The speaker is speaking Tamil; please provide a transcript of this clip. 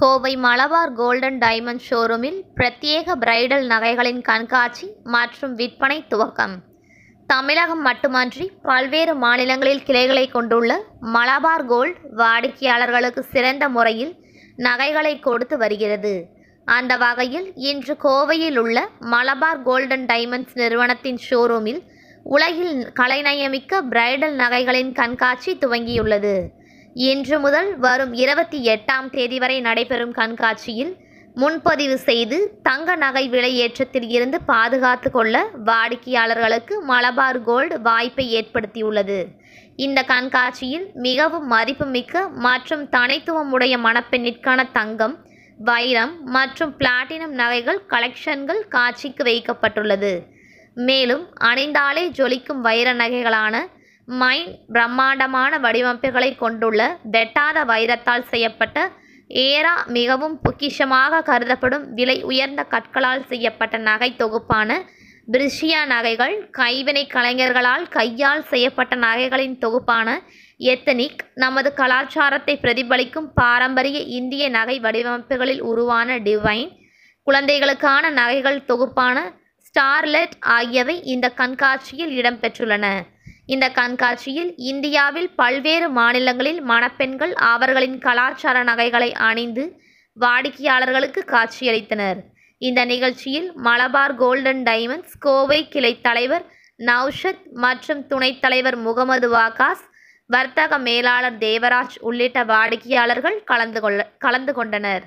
கோவை மலபார் கோல்டன் டைமண்ட் ஷோரூமில் பிரத்யேக பிரைடல் நகைகளின் கண்காட்சி மற்றும் விற்பனை துவக்கம் தமிழகம் மட்டுமன்றி பல்வேறு மாநிலங்களில் கிளைகளை கொண்டுள்ள மலபார் கோல்ட் வாடிக்கையாளர்களுக்கு சிறந்த முறையில் நகைகளை கொடுத்து வருகிறது அந்த வகையில் இன்று கோவையில் உள்ள மலபார் கோல்டன் டைமண்ட்ஸ் நிறுவனத்தின் ஷோரூமில் உலகில் கலைநயமிக்க பிரைடல் நகைகளின் கண்காட்சி துவங்கியுள்ளது இன்று முதல் வரும் இருபத்தி எட்டாம் தேதி வரை நடைபெறும் கண்காட்சியில் முன்பதிவு செய்து தங்க நகை விலை ஏற்றத்தில் இருந்து பாதுகாத்து கொள்ள வாடிக்கையாளர்களுக்கு மலபார் கோல்டு வாய்ப்பை ஏற்படுத்தியுள்ளது இந்த கண்காட்சியில் மிகவும் மதிப்புமிக்க மற்றும் தனித்துவம் உடைய மணப்பெண்ணிற்கான தங்கம் வைரம் மற்றும் பிளாட்டினம் நகைகள் கலெக்ஷன்கள் காட்சிக்கு வைக்கப்பட்டுள்ளது மேலும் அணிந்தாலே ஜொலிக்கும் வைர நகைகளான மைன் பிரம்மாண்டமான வடிவமைப்புகளை கொண்டுள்ள வெட்டாத வைரத்தால் செய்யப்பட்ட ஏரா மிகவும் பொக்கிஷமாக கருதப்படும் விலை உயர்ந்த கற்களால் செய்யப்பட்ட நகை தொகுப்பான பிரிஷியா நகைகள் கைவினை கலைஞர்களால் கையால் செய்யப்பட்ட நகைகளின் தொகுப்பான எத்தனிக் நமது கலாச்சாரத்தை பிரதிபலிக்கும் பாரம்பரிய இந்திய நகை வடிவமைப்புகளில் உருவான டிவைன் குழந்தைகளுக்கான நகைகள் தொகுப்பான ஸ்டார்லெட் ஆகியவை இந்த கண்காட்சியில் இடம்பெற்றுள்ளன இந்த கண்காட்சியில் இந்தியாவில் பல்வேறு மாநிலங்களில் மணப்பெண்கள் அவர்களின் கலாச்சார நகைகளை அணிந்து வாடிக்கையாளர்களுக்கு காட்சியளித்தனர் இந்த நிகழ்ச்சியில் மலபார் கோல்டன் டைமண்ட்ஸ் கோவை கிளை தலைவர் நவ்ஷத் மற்றும் துணைத் தலைவர் முகமது வாகாஸ் வர்த்தக மேலாளர் தேவராஜ் உள்ளிட்ட வாடிக்கையாளர்கள் கலந்து கொள்ள கலந்து கொண்டனர்